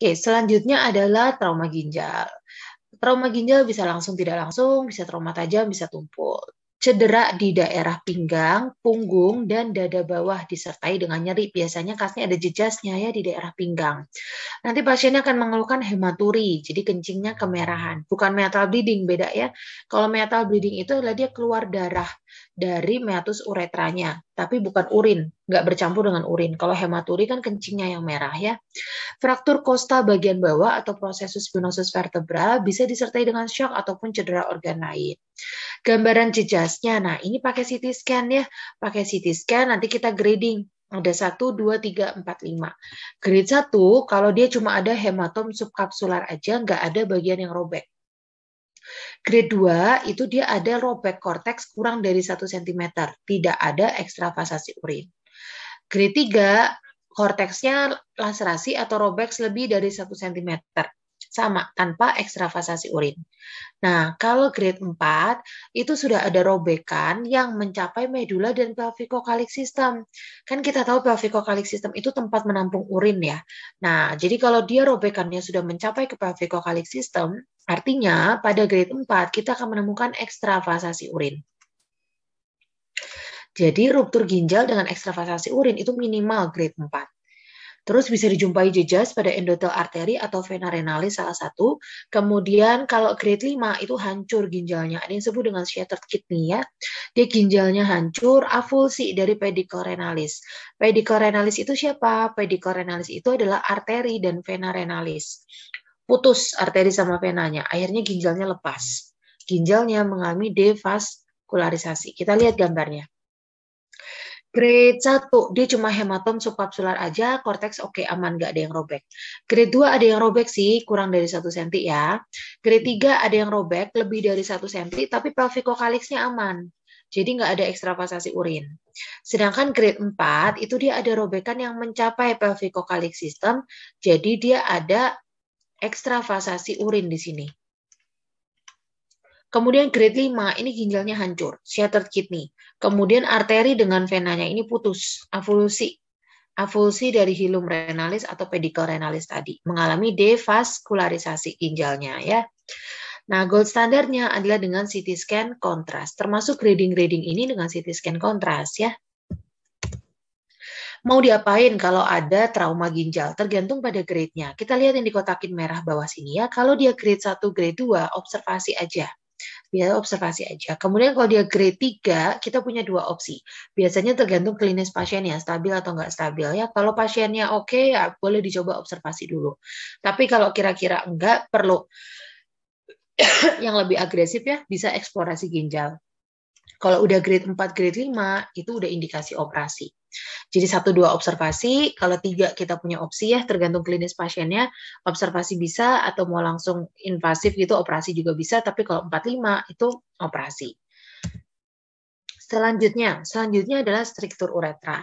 Oke, selanjutnya adalah trauma ginjal. Trauma ginjal bisa langsung tidak langsung, bisa trauma tajam, bisa tumpul cedera di daerah pinggang, punggung, dan dada bawah disertai dengan nyeri. Biasanya khasnya ada jejasnya ya di daerah pinggang. Nanti pasiennya akan mengeluhkan hematuri, jadi kencingnya kemerahan. Bukan metal bleeding, beda ya. Kalau metal bleeding itu adalah dia keluar darah dari meatus uretranya, tapi bukan urin, nggak bercampur dengan urin. Kalau hematuri kan kencingnya yang merah ya. Fraktur kosta bagian bawah atau prosesus spinosus vertebral bisa disertai dengan shock ataupun cedera organ lain. Gambaran jejasnya, nah ini pakai CT scan ya, pakai CT scan nanti kita grading. Ada 1, 2, 3, 4, 5. Grade 1, kalau dia cuma ada hematom subkapsular aja, nggak ada bagian yang robek. Grade 2 itu dia ada robek korteks kurang dari 1 cm, tidak ada ekstravasasi urin. Grade 3 korteksnya laserasi atau robek lebih dari 1 cm sama tanpa ekstravasasi urin. Nah, kalau grade 4 itu sudah ada robekan yang mencapai medula dan pelvicokalik system. Kan kita tahu pelvicokalik system itu tempat menampung urin ya. Nah, jadi kalau dia robekannya sudah mencapai ke pelvicokalik system, artinya pada grade 4 kita akan menemukan ekstravasasi urin. Jadi ruptur ginjal dengan ekstravasasi urin itu minimal grade 4. Terus bisa dijumpai jejas pada endotel arteri atau vena renalis salah satu. Kemudian kalau grade 5 itu hancur ginjalnya. Ada yang disebut dengan shattered kidney ya. Dia ginjalnya hancur, avulsi dari pedicle renalis. Pedicle renalis itu siapa? Pedicle renalis itu adalah arteri dan vena renalis. Putus arteri sama venanya, akhirnya ginjalnya lepas. Ginjalnya mengalami devas kularisasi. Kita lihat gambarnya. Grade 1 dia cuma hematom subkapsular aja, korteks oke okay, aman gak ada yang robek. Grade 2 ada yang robek sih, kurang dari 1 cm ya. Grade 3 ada yang robek lebih dari 1 cm tapi pelvicokaliksnya aman. Jadi nggak ada ekstravasasi urin. Sedangkan grade 4 itu dia ada robekan yang mencapai pelvicokalik system, jadi dia ada ekstravasasi urin di sini. Kemudian grade 5, ini ginjalnya hancur, shattered kidney. Kemudian arteri dengan venanya ini putus, avulsi. Avulsi dari hilum renalis atau pedicle renalis tadi, mengalami devaskularisasi ginjalnya ya. Nah, gold standarnya adalah dengan CT scan kontras, termasuk grading-grading ini dengan CT scan kontras ya. Mau diapain kalau ada trauma ginjal? Tergantung pada grade-nya. Kita lihat yang dikotakin merah bawah sini ya. Kalau dia grade 1, grade 2, observasi aja biasanya observasi aja. Kemudian kalau dia grade 3, kita punya dua opsi. Biasanya tergantung klinis pasien ya stabil atau nggak stabil. ya. Kalau pasiennya oke, okay, ya boleh dicoba observasi dulu. Tapi kalau kira-kira enggak, perlu yang lebih agresif ya, bisa eksplorasi ginjal. Kalau udah grade 4, grade 5, itu udah indikasi operasi. Jadi satu dua observasi, kalau tiga kita punya opsi ya tergantung klinis pasiennya, observasi bisa atau mau langsung invasif gitu operasi juga bisa, tapi kalau empat lima itu operasi. Selanjutnya, selanjutnya adalah struktur uretra.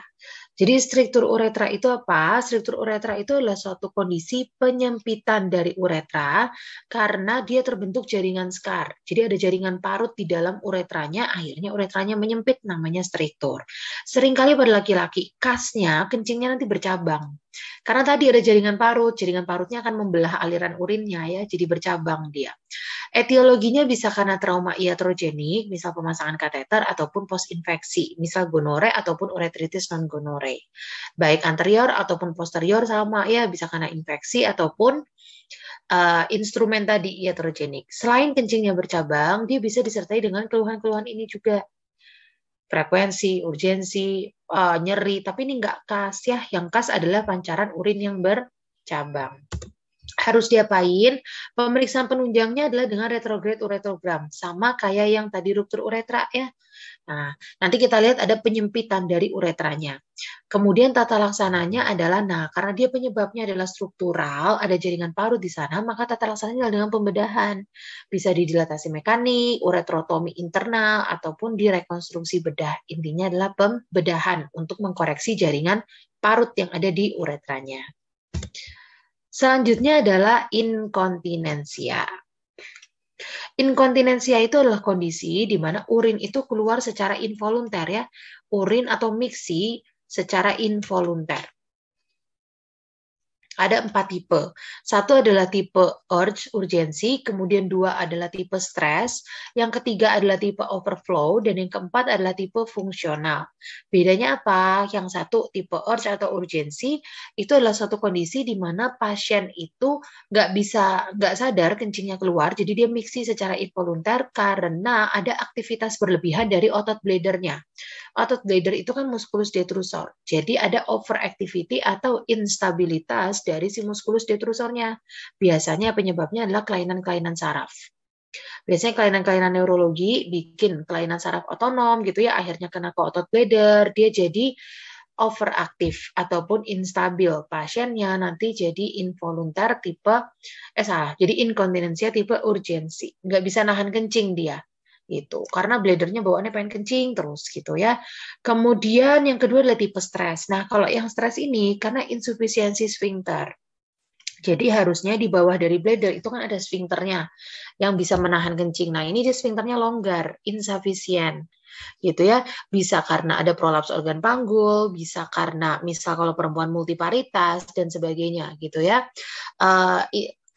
Jadi struktur uretra itu apa? Struktur uretra itu adalah suatu kondisi penyempitan dari uretra karena dia terbentuk jaringan scar. Jadi ada jaringan parut di dalam uretranya, akhirnya uretranya menyempit namanya struktur. Seringkali pada laki-laki kasnya kencingnya nanti bercabang. Karena tadi ada jaringan parut, jaringan parutnya akan membelah aliran urinnya ya, jadi bercabang dia. Etiologinya bisa karena trauma iatrogenik, misal pemasangan kateter ataupun post-infeksi, misal gonore ataupun uretritis non-gonore. Baik anterior ataupun posterior sama ya, bisa karena infeksi ataupun uh, instrumen tadi iatrogenik. Selain kencingnya bercabang, dia bisa disertai dengan keluhan-keluhan ini juga. Frekuensi, urgensi, uh, nyeri, tapi ini nggak khas ya. Yang khas adalah pancaran urin yang bercabang harus diapain? Pemeriksaan penunjangnya adalah dengan retrograde uretrogram, sama kayak yang tadi ruptur uretra ya. Nah, nanti kita lihat ada penyempitan dari uretranya. Kemudian tata laksananya adalah, nah karena dia penyebabnya adalah struktural, ada jaringan parut di sana, maka tata laksananya adalah dengan pembedahan. Bisa didilatasi mekanik, uretrotomi internal, ataupun direkonstruksi bedah. Intinya adalah pembedahan untuk mengkoreksi jaringan parut yang ada di uretranya. Selanjutnya adalah inkontinensia. Inkontinensia itu adalah kondisi di mana urin itu keluar secara involunter ya, urin atau miksi secara involunter ada empat tipe. Satu adalah tipe urge, urgensi, kemudian dua adalah tipe stress. yang ketiga adalah tipe overflow, dan yang keempat adalah tipe fungsional. Bedanya apa? Yang satu tipe urge atau urgensi itu adalah suatu kondisi di mana pasien itu nggak bisa, nggak sadar kencingnya keluar, jadi dia miksi secara involuntar karena ada aktivitas berlebihan dari otot bladernya. Otot bladder itu kan musculus detrusor. Jadi ada overactivity atau instabilitas dari si musculus detrusornya. Biasanya penyebabnya adalah kelainan-kelainan saraf. Biasanya kelainan-kelainan neurologi bikin kelainan saraf otonom gitu ya, akhirnya kena ke otot bladder, dia jadi overaktif ataupun instabil pasiennya nanti jadi involuntar tipe eh salah jadi inkontinensia tipe urgensi nggak bisa nahan kencing dia itu karena bladernya bawaannya pengen kencing terus gitu ya kemudian yang kedua adalah tipe stres nah kalau yang stres ini karena insufisiensi sphincter jadi harusnya di bawah dari bladder itu kan ada sphincternya yang bisa menahan kencing. Nah ini dia sphincternya longgar, insufficient gitu ya bisa karena ada prolaps organ panggul bisa karena misal kalau perempuan multiparitas dan sebagainya gitu ya uh,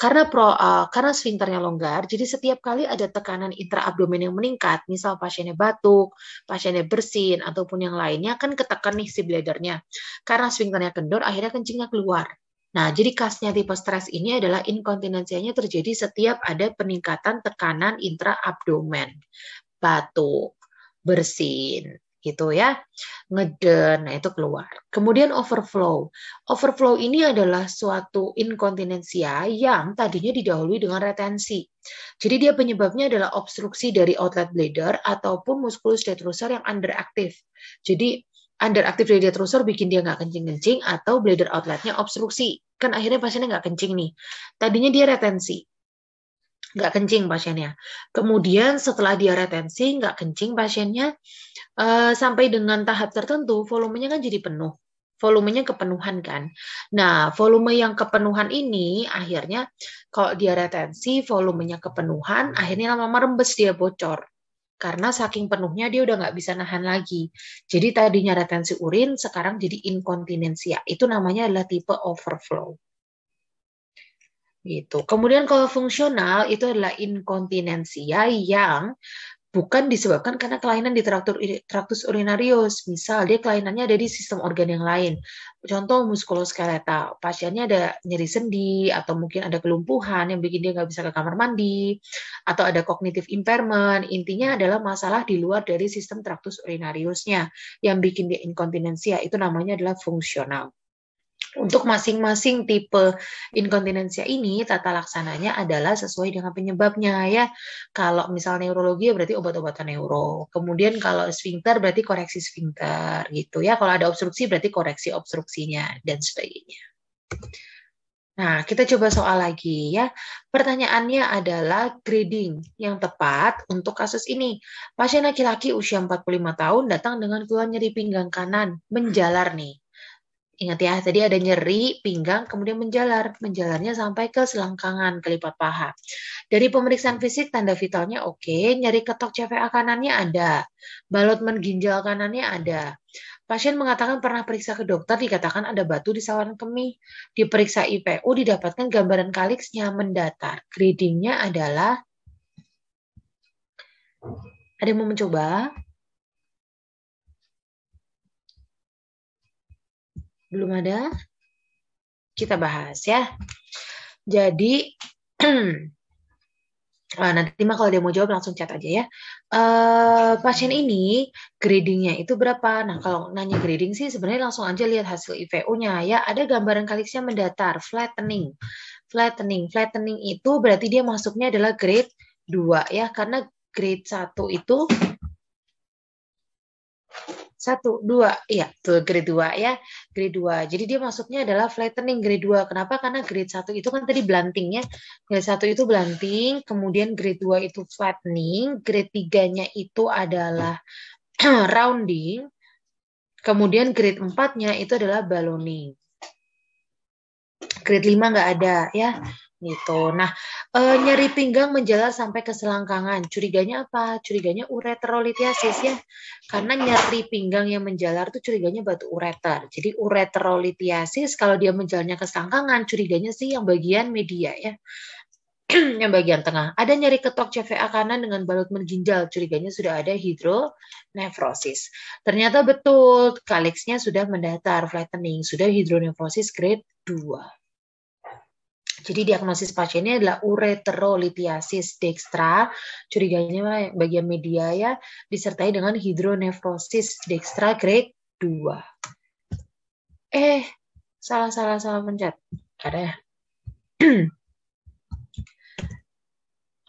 karena pro, uh, karena sphincternya longgar, jadi setiap kali ada tekanan intraabdomen yang meningkat, misal pasiennya batuk, pasiennya bersin ataupun yang lainnya kan ketekan nih si bladernya. Karena sphincternya kendor, akhirnya kencingnya keluar. Nah, jadi khasnya tipe stres ini adalah inkontinensinya terjadi setiap ada peningkatan tekanan intraabdomen, batuk, bersin, gitu ya. Ngeden, nah itu keluar. Kemudian overflow. Overflow ini adalah suatu inkontinensia yang tadinya didahului dengan retensi. Jadi dia penyebabnya adalah obstruksi dari outlet bladder ataupun musculus detrusor yang underaktif. Jadi underaktif dari detrusor bikin dia nggak kencing-kencing atau bladder outletnya obstruksi. Kan akhirnya pasiennya nggak kencing nih. Tadinya dia retensi nggak kencing pasiennya. Kemudian setelah dia retensi nggak kencing pasiennya uh, sampai dengan tahap tertentu volumenya kan jadi penuh, volumenya kepenuhan kan. Nah volume yang kepenuhan ini akhirnya kalau dia retensi volumenya kepenuhan akhirnya lama-lama rembes dia bocor karena saking penuhnya dia udah nggak bisa nahan lagi. Jadi tadinya retensi urin sekarang jadi inkontinensia. Itu namanya adalah tipe overflow. Gitu. Kemudian kalau fungsional itu adalah inkontinensia yang bukan disebabkan karena kelainan di traktus urinarius. Misal dia kelainannya ada di sistem organ yang lain. Contoh muskuloskeletal, pasiennya ada nyeri sendi atau mungkin ada kelumpuhan yang bikin dia nggak bisa ke kamar mandi atau ada kognitif impairment. Intinya adalah masalah di luar dari sistem traktus urinariusnya yang bikin dia inkontinensia. Itu namanya adalah fungsional. Untuk masing-masing tipe inkontinensia ini, tata laksananya adalah sesuai dengan penyebabnya ya. Kalau misal neurologi ya berarti obat-obatan neuro. Kemudian kalau sphincter berarti koreksi sphincter gitu ya. Kalau ada obstruksi berarti koreksi obstruksinya dan sebagainya. Nah, kita coba soal lagi ya. Pertanyaannya adalah grading yang tepat untuk kasus ini. Pasien laki-laki usia 45 tahun datang dengan keluhan nyeri pinggang kanan, menjalar nih. Ingat ya, tadi ada nyeri, pinggang, kemudian menjalar. Menjalarnya sampai ke selangkangan, kelipat paha. Dari pemeriksaan fisik, tanda vitalnya oke. Okay. Nyeri ketok CVA kanannya ada. Balut menginjal kanannya ada. Pasien mengatakan pernah periksa ke dokter, dikatakan ada batu di sawan kemih. Diperiksa IPU, didapatkan gambaran kaliksnya mendatar. Gradingnya adalah... Ada yang mau mencoba? belum ada, kita bahas ya. Jadi Nah, nanti mah kalau dia mau jawab langsung chat aja ya. Uh, pasien ini gradingnya itu berapa? Nah kalau nanya grading sih sebenarnya langsung aja lihat hasil IVO nya ya. Ada gambaran kaliksnya mendatar, flattening. Flattening, flattening itu berarti dia masuknya adalah grade 2 ya. Karena grade 1 itu satu dua ya tuh grade dua ya grade dua jadi dia masuknya adalah flattening grade dua kenapa karena grade satu itu kan tadi blunting ya grade satu itu blunting kemudian grade dua itu flattening grade tiganya itu adalah rounding kemudian grade empatnya itu adalah ballooning grade lima nggak ada ya gitu. Nah, e, nyeri pinggang menjalar sampai ke selangkangan. Curiganya apa? Curiganya ureterolitiasis ya. Karena nyeri pinggang yang menjalar itu curiganya batu ureter. Jadi ureterolitiasis kalau dia menjalarnya ke selangkangan, curiganya sih yang bagian media ya. yang bagian tengah. Ada nyeri ketok CVA kanan dengan balut menjinjal. curiganya sudah ada hidronefrosis. Ternyata betul, kaliksnya sudah mendatar, flattening, sudah hidronefrosis grade 2 jadi diagnosis pasiennya adalah ureterolitiasis dextra, curiganya bagian media ya, disertai dengan hidronefrosis dextra grade 2. Eh, salah-salah-salah pencet. Ada ya?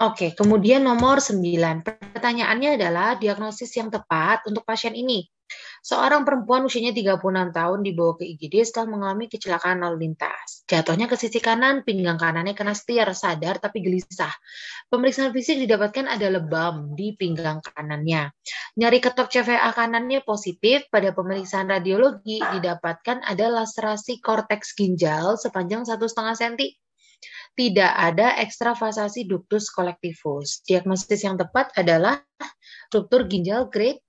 Oke, kemudian nomor 9. Pertanyaannya adalah diagnosis yang tepat untuk pasien ini. Seorang perempuan usianya 36 tahun dibawa ke IGD setelah mengalami kecelakaan lalu lintas. Jatuhnya ke sisi kanan, pinggang kanannya kena setir, sadar tapi gelisah. Pemeriksaan fisik didapatkan ada lebam di pinggang kanannya. Nyari ketok CVA kanannya positif, pada pemeriksaan radiologi didapatkan ada laserasi korteks ginjal sepanjang 1,5 cm tidak ada ekstravasasi ductus collectivus. Diagnosis yang tepat adalah struktur ginjal grade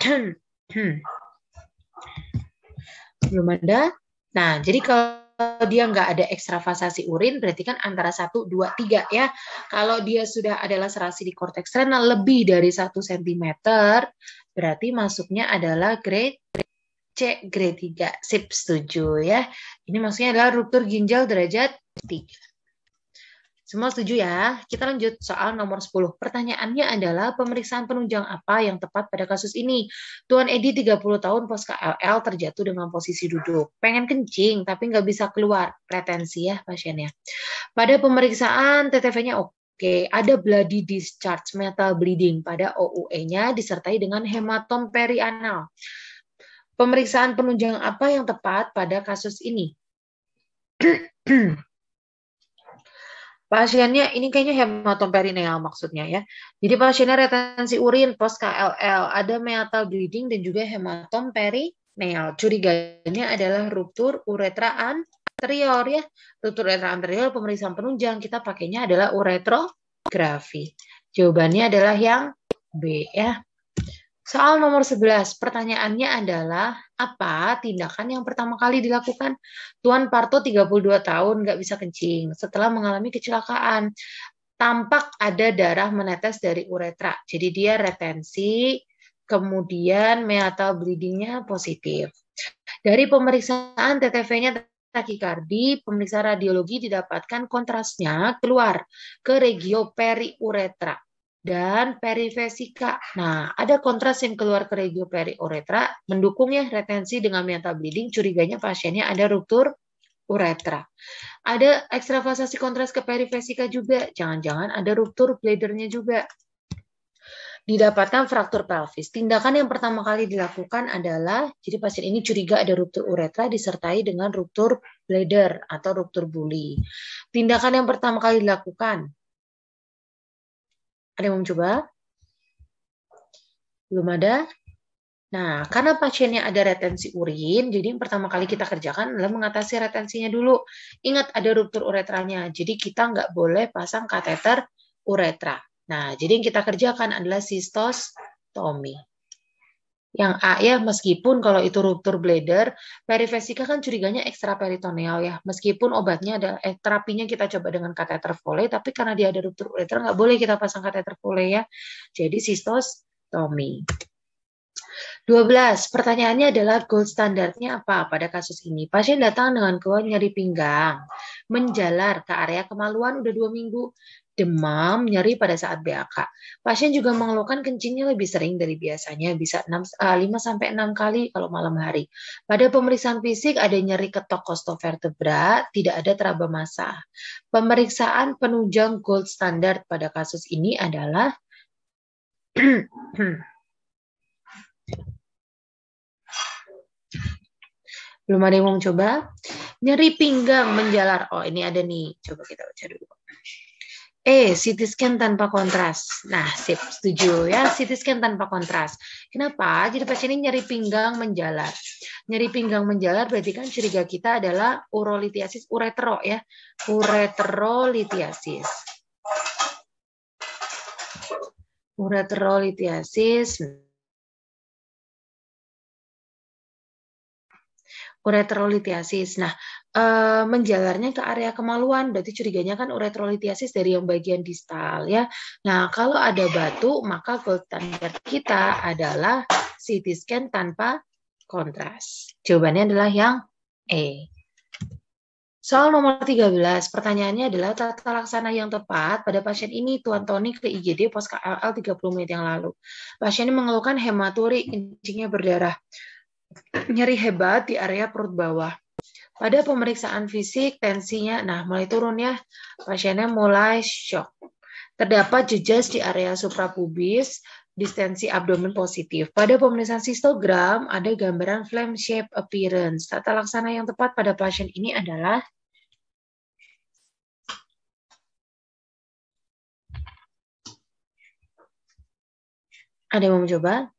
Hmm. Belum ada. Nah, jadi kalau dia nggak ada ekstravasasi urin, berarti kan antara 1, 2, 3 ya. Kalau dia sudah adalah serasi di korteks renal lebih dari 1 cm, berarti masuknya adalah grade C, grade 3. Sip, setuju ya. Ini maksudnya adalah ruptur ginjal derajat 3. Semua setuju ya? Kita lanjut soal nomor 10. Pertanyaannya adalah pemeriksaan penunjang apa yang tepat pada kasus ini? Tuan Edi 30 tahun pos KLL terjatuh dengan posisi duduk. Pengen kencing tapi nggak bisa keluar. Retensi ya pasiennya. Pada pemeriksaan TTV-nya oke. Okay. ada bloody discharge metal bleeding pada OUE-nya disertai dengan hematom perianal. Pemeriksaan penunjang apa yang tepat pada kasus ini? pasiennya ini kayaknya hematom perineal maksudnya ya. Jadi pasiennya retensi urin post KLL, ada metal bleeding dan juga hematom perineal. Curiganya adalah ruptur uretra anterior ya. Ruptur uretra anterior pemeriksaan penunjang kita pakainya adalah uretrografi. Jawabannya adalah yang B ya. Soal nomor 11, pertanyaannya adalah apa tindakan yang pertama kali dilakukan Tuan Parto 32 tahun nggak bisa kencing setelah mengalami kecelakaan. Tampak ada darah menetes dari uretra. Jadi dia retensi, kemudian meatal bleedingnya positif. Dari pemeriksaan TTV-nya takikardi, pemeriksaan radiologi didapatkan kontrasnya keluar ke regio periuretra dan perivesika. Nah, ada kontras yang keluar ke regio mendukung ya retensi dengan mental bleeding, curiganya pasiennya ada ruptur uretra. Ada ekstravasasi kontras ke perivesika juga, jangan-jangan ada ruptur bladernya juga. Didapatkan fraktur pelvis. Tindakan yang pertama kali dilakukan adalah, jadi pasien ini curiga ada ruptur uretra disertai dengan ruptur bladder atau ruptur buli. Tindakan yang pertama kali dilakukan, ada yang mau mencoba? Belum ada? Nah, karena pasiennya ada retensi urin, jadi yang pertama kali kita kerjakan adalah mengatasi retensinya dulu. Ingat ada ruptur uretranya, jadi kita nggak boleh pasang kateter uretra. Nah, jadi yang kita kerjakan adalah sistostomi yang A ya meskipun kalau itu ruptur bladder perivesika kan curiganya ekstraperitoneal ya meskipun obatnya ada eh, terapinya kita coba dengan kateter Foley tapi karena dia ada ruptur bladder nggak boleh kita pasang kateter Foley ya jadi sistostomi 12. Pertanyaannya adalah gold standarnya apa pada kasus ini? Pasien datang dengan keluhan nyeri pinggang, menjalar ke area kemaluan udah dua minggu, demam, nyeri pada saat BAK. Pasien juga mengeluhkan kencingnya lebih sering dari biasanya, bisa 5 6 eh, kali kalau malam hari. Pada pemeriksaan fisik ada nyeri ketok kostovertebra, tidak ada teraba masa. Pemeriksaan penunjang gold standard pada kasus ini adalah Belum ada yang mau coba? Nyeri pinggang menjalar. Oh, ini ada nih. Coba kita baca dulu. Eh, CT scan tanpa kontras. Nah, sip, setuju ya. CT scan tanpa kontras. Kenapa? Jadi pasien ini nyeri pinggang menjalar. Nyeri pinggang menjalar berarti kan curiga kita adalah urolitiasis uretero ya. Ureterolitiasis. Ureterolitiasis. Ureterolitiasis. Nah, Eh, menjalarnya ke area kemaluan, berarti curiganya kan uretrolitiasis dari yang bagian distal ya. Nah, kalau ada batu, maka gold standard kita adalah CT scan tanpa kontras. Jawabannya adalah yang E. Soal nomor 13, pertanyaannya adalah tata laksana yang tepat pada pasien ini Tuan Tony ke IGD pos KLL 30 menit yang lalu. Pasien ini mengeluhkan hematuri kencingnya berdarah, nyeri hebat di area perut bawah pada pemeriksaan fisik, tensinya nah mulai turun ya. Pasiennya mulai shock. Terdapat jejas di area suprapubis, distensi abdomen positif. Pada pemeriksaan sistogram, ada gambaran flame shape appearance. Tata laksana yang tepat pada pasien ini adalah Ada yang mau mencoba?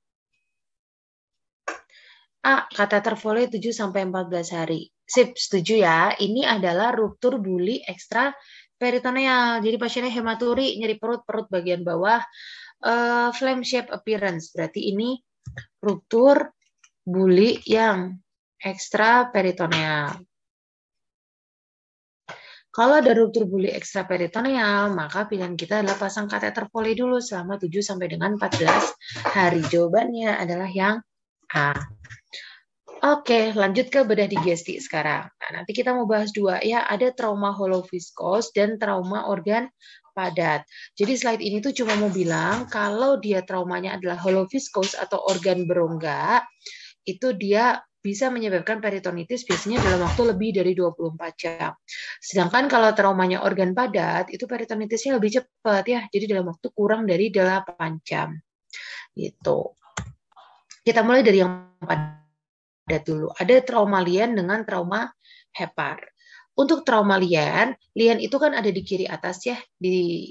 A. Kata Foley 7 sampai 14 hari. Sip, setuju ya. Ini adalah ruptur buli ekstra peritoneal. Jadi pasiennya hematuri, nyeri perut, perut bagian bawah, uh, flame shape appearance. Berarti ini ruptur buli yang ekstra peritoneal. Kalau ada ruptur buli ekstra peritoneal, maka pilihan kita adalah pasang kateter poli dulu selama 7 sampai dengan 14 hari. Jawabannya adalah yang A. Oke, lanjut ke bedah digesti sekarang. Nah, nanti kita mau bahas dua ya, ada trauma holofiskos dan trauma organ padat. Jadi slide ini tuh cuma mau bilang kalau dia traumanya adalah holofiskos atau organ berongga, itu dia bisa menyebabkan peritonitis biasanya dalam waktu lebih dari 24 jam. Sedangkan kalau traumanya organ padat, itu peritonitisnya lebih cepat ya, jadi dalam waktu kurang dari 8 jam. Gitu. Kita mulai dari yang pada dulu. Ada trauma lien dengan trauma hepar. Untuk trauma lien, lien itu kan ada di kiri atas ya, di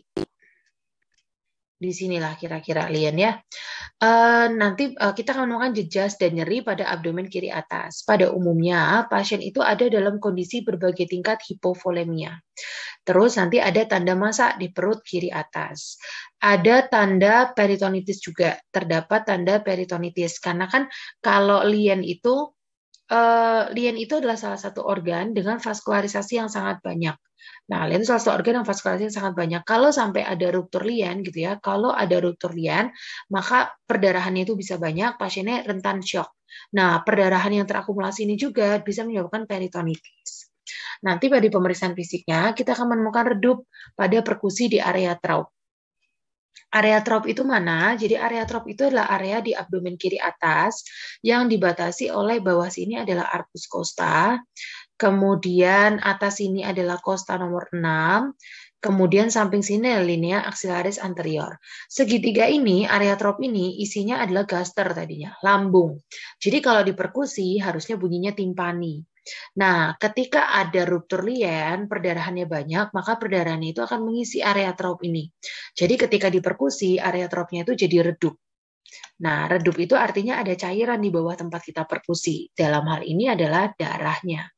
di sinilah kira-kira alien ya. Uh, nanti uh, kita akan menemukan jejas dan nyeri pada abdomen kiri atas. Pada umumnya pasien itu ada dalam kondisi berbagai tingkat hipovolemia. Terus nanti ada tanda masak di perut kiri atas. Ada tanda peritonitis juga. Terdapat tanda peritonitis karena kan kalau lien itu Eh, lien itu adalah salah satu organ dengan vaskularisasi yang sangat banyak. Nah, lien itu salah satu organ yang vaskularisasi yang sangat banyak. Kalau sampai ada ruptur lien gitu ya, kalau ada ruptur lien, maka perdarahannya itu bisa banyak, pasiennya rentan shock. Nah, perdarahan yang terakumulasi ini juga bisa menyebabkan peritonitis. Nanti pada pemeriksaan fisiknya, kita akan menemukan redup pada perkusi di area trauma Area trop itu mana? Jadi area trop itu adalah area di abdomen kiri atas yang dibatasi oleh bawah sini adalah arcus costa, kemudian atas sini adalah costa nomor 6, Kemudian samping sini adalah linea axillaris anterior. Segitiga ini, area trop ini, isinya adalah gaster tadinya, lambung. Jadi kalau diperkusi harusnya bunyinya timpani. Nah, ketika ada ruptur lien, perdarahannya banyak, maka perdarahan itu akan mengisi area trop ini. Jadi ketika diperkusi, area tropnya itu jadi redup. Nah, redup itu artinya ada cairan di bawah tempat kita perkusi. Dalam hal ini adalah darahnya.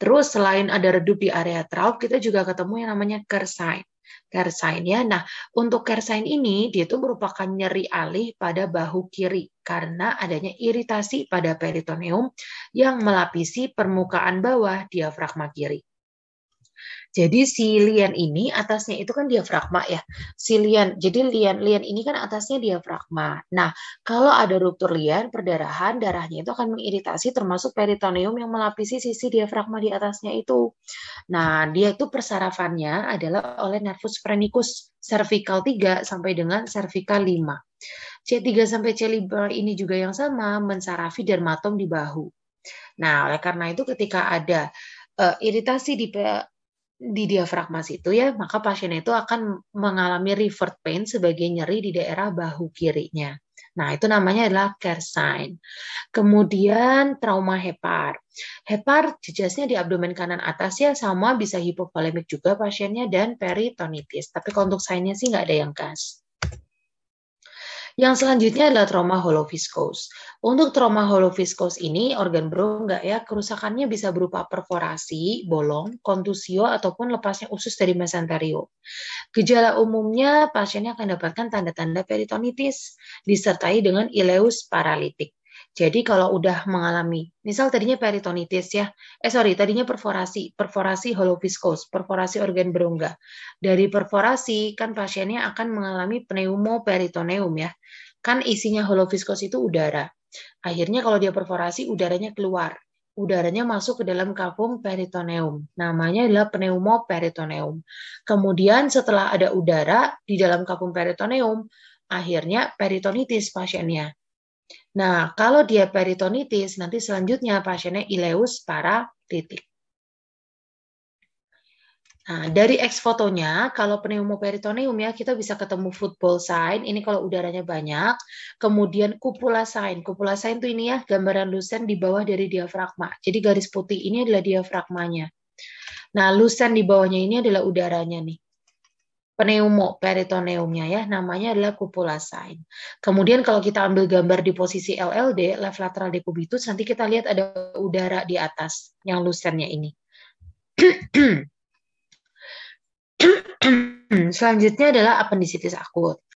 Terus selain ada redup di area traub, kita juga ketemu yang namanya Kersain care ya. Nah, untuk care ini dia itu merupakan nyeri alih pada bahu kiri karena adanya iritasi pada peritoneum yang melapisi permukaan bawah diafragma kiri. Jadi si lian ini atasnya itu kan diafragma ya. Si lian, jadi lian lian ini kan atasnya diafragma. Nah, kalau ada ruptur lian, perdarahan, darahnya itu akan mengiritasi termasuk peritoneum yang melapisi sisi diafragma di atasnya itu. Nah, dia itu persarafannya adalah oleh nervus phrenicus cervical 3 sampai dengan cervical 5. C3 sampai C5 ini juga yang sama mensarafi dermatom di bahu. Nah, oleh karena itu ketika ada uh, iritasi di di diafragma situ ya, maka pasien itu akan mengalami revert pain sebagai nyeri di daerah bahu kirinya. Nah, itu namanya adalah care sign. Kemudian trauma hepar. Hepar jejasnya di abdomen kanan atas ya, sama bisa hipovolemik juga pasiennya dan peritonitis. Tapi kalau untuk signnya sih nggak ada yang khas. Yang selanjutnya adalah trauma hollow viscous. Untuk trauma hollow viscous ini, organ nggak ya, kerusakannya bisa berupa perforasi, bolong, kontusio, ataupun lepasnya usus dari mesenterio. Gejala umumnya, pasiennya akan dapatkan tanda-tanda peritonitis, disertai dengan ileus paralitik. Jadi kalau udah mengalami, misal tadinya peritonitis ya, eh sorry, tadinya perforasi, perforasi holofiskos, perforasi organ berongga. Dari perforasi kan pasiennya akan mengalami pneumoperitoneum ya. Kan isinya holofiskos itu udara. Akhirnya kalau dia perforasi udaranya keluar. Udaranya masuk ke dalam kavum peritoneum. Namanya adalah pneumoperitoneum. Kemudian setelah ada udara di dalam kavum peritoneum, akhirnya peritonitis pasiennya. Nah, kalau dia peritonitis, nanti selanjutnya pasiennya ileus titik. Nah, dari X fotonya, kalau pneumoperitoneum ya, kita bisa ketemu football sign, ini kalau udaranya banyak. Kemudian cupula sign. cupula sign itu ini ya, gambaran lusen di bawah dari diafragma. Jadi garis putih ini adalah diafragmanya. Nah, lusen di bawahnya ini adalah udaranya nih pneumo peritoneumnya ya namanya adalah sign. Kemudian kalau kita ambil gambar di posisi LLD left lateral decubitus nanti kita lihat ada udara di atas yang lusennya ini. Selanjutnya adalah appendicitis akut.